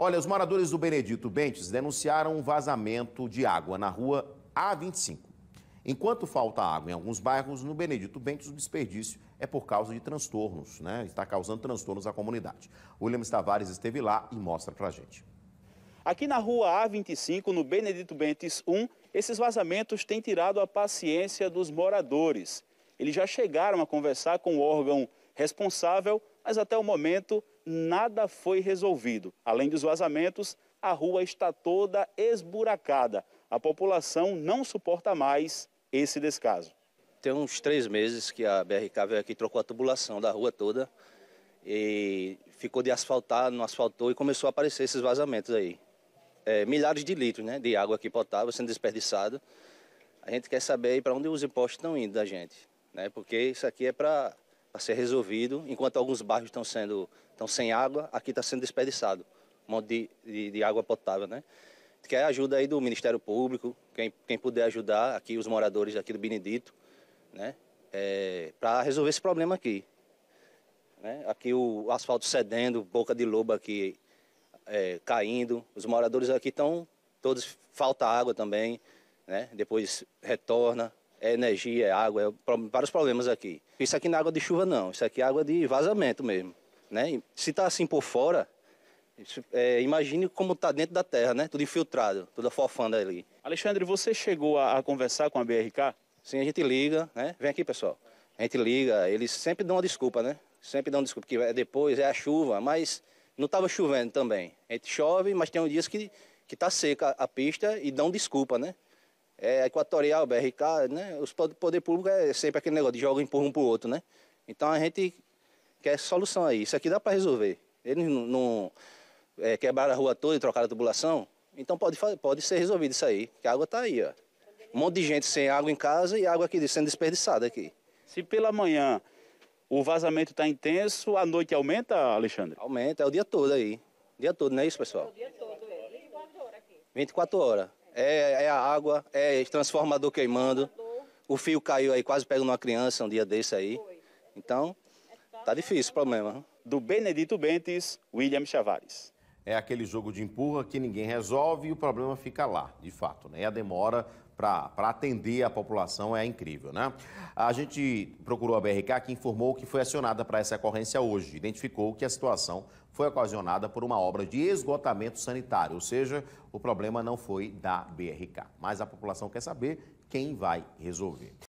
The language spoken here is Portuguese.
Olha, os moradores do Benedito Bentes denunciaram um vazamento de água na rua A25. Enquanto falta água em alguns bairros, no Benedito Bentes o desperdício é por causa de transtornos, né? Está causando transtornos à comunidade. William Tavares esteve lá e mostra pra gente. Aqui na rua A25, no Benedito Bentes 1, esses vazamentos têm tirado a paciência dos moradores. Eles já chegaram a conversar com o órgão responsável mas até o momento nada foi resolvido. Além dos vazamentos, a rua está toda esburacada. A população não suporta mais esse descaso. Tem uns três meses que a BRK veio aqui e trocou a tubulação da rua toda e ficou de asfaltar, não asfaltou e começou a aparecer esses vazamentos aí. É, milhares de litros né, de água aqui potável sendo desperdiçada. A gente quer saber para onde os impostos estão indo da gente, né, porque isso aqui é para a ser resolvido, enquanto alguns bairros estão sendo estão sem água, aqui está sendo desperdiçado um monte de, de, de, água potável, né? Quer é ajuda aí do Ministério Público, quem, quem puder ajudar aqui os moradores aqui do Benedito, né? É, para resolver esse problema aqui. Né? Aqui o asfalto cedendo, boca de lobo aqui é, caindo, os moradores aqui estão todos falta água também, né? Depois retorna, é energia, é água, é vários problemas aqui. Isso aqui não é água de chuva, não. Isso aqui é água de vazamento mesmo. Né? se está assim por fora, é, imagine como está dentro da terra, né? Tudo infiltrado, toda fofando ali. Alexandre, você chegou a, a, conversar com a BRK? Sim, a gente liga, né? Vem aqui, pessoal. A gente liga, eles sempre dão uma desculpa, né? Sempre dão uma desculpa, que é depois é a chuva, mas não estava chovendo também. A gente chove, mas tem dias que, que tá seca a pista e dão desculpa, né? é Equatorial, BRK, né? Os poder público é sempre aquele negócio de joga empurra um pro outro, né? Então a gente quer solução aí. Isso aqui dá para resolver. Eles não, é, quebraram a rua toda e trocaram a tubulação. Então pode, pode ser resolvido isso aí, que a água está aí, ó. Um monte de gente sem água em casa e água aqui sendo desperdiçada aqui. Se pela manhã o vazamento está intenso, à noite aumenta, Alexandre? Aumenta, é o dia todo aí. O dia todo, não é isso, pessoal? É o dia todo, é. 24 horas. 24 horas é, é a água, é transformador queimando. O fio caiu aí, quase pegou numa criança um dia desse aí. Então, tá difícil o problema. Do Benedito Bentes, William Chavares é aquele jogo de empurra que ninguém resolve e o problema fica lá, de fato. Né? E a demora para atender a população é incrível, né? A gente procurou a BRK, que informou que foi acionada para essa ocorrência hoje. Identificou que a situação foi ocasionada por uma obra de esgotamento sanitário, ou seja, o problema não foi da BRK. Mas a população quer saber quem vai resolver.